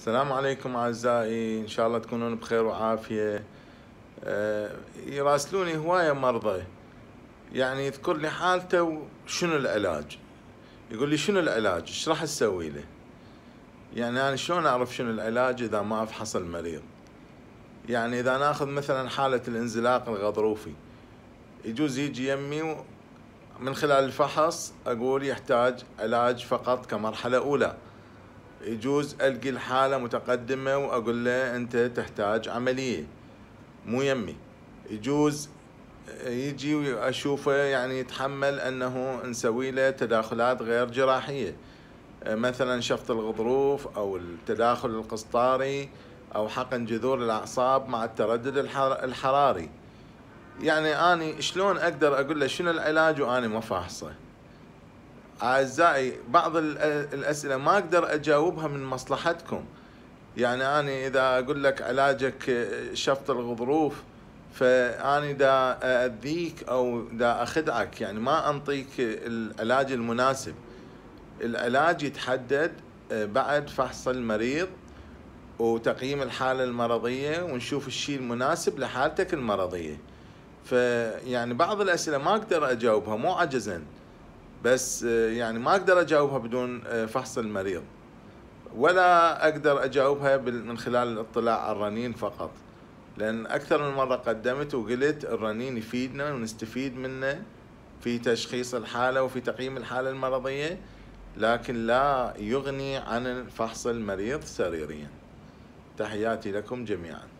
السلام عليكم اعزائي ان شاء الله تكونون بخير وعافيه آه، يراسلوني هوايه مرضى يعني يذكر لي حالته وشنو العلاج يقول لي شنو العلاج ايش راح اسوي له يعني انا شلون اعرف شنو العلاج اذا ما افحص المريض يعني اذا ناخذ مثلا حاله الانزلاق الغضروفي يجوز يجي يمي من خلال الفحص اقول يحتاج علاج فقط كمرحله اولى يجوز القي الحاله متقدمه واقول له انت تحتاج عمليه مو يمي يجوز يجي واشوفه يعني يتحمل انه نسوي له تداخلات غير جراحيه مثلا شفط الغضروف او التداخل القسطاري او حقن جذور الاعصاب مع التردد الحراري يعني اني شلون اقدر اقول له شنو العلاج واني مفحصه فاحصه أعزائي بعض الأسئلة ما أقدر أجاوبها من مصلحتكم يعني أنا إذا أقول لك علاجك شفط الغضروف فأنا دا اذيك أو دا أخدعك يعني ما أنطيك العلاج المناسب العلاج يتحدد بعد فحص المريض وتقييم الحالة المرضية ونشوف الشيء المناسب لحالتك المرضية فيعني بعض الأسئلة ما أقدر أجاوبها مو عجزاً بس آه، يعني ما اقدر اجاوبها بدون آه، فحص المريض ولا اقدر اجاوبها من خلال الاطلاع على الرنين فقط لان اكثر من مره قدمت وقلت الرنين يفيدنا ونستفيد منه في تشخيص الحاله وفي تقييم الحاله المرضيه لكن لا يغني عن فحص المريض سريريا تحياتي لكم جميعا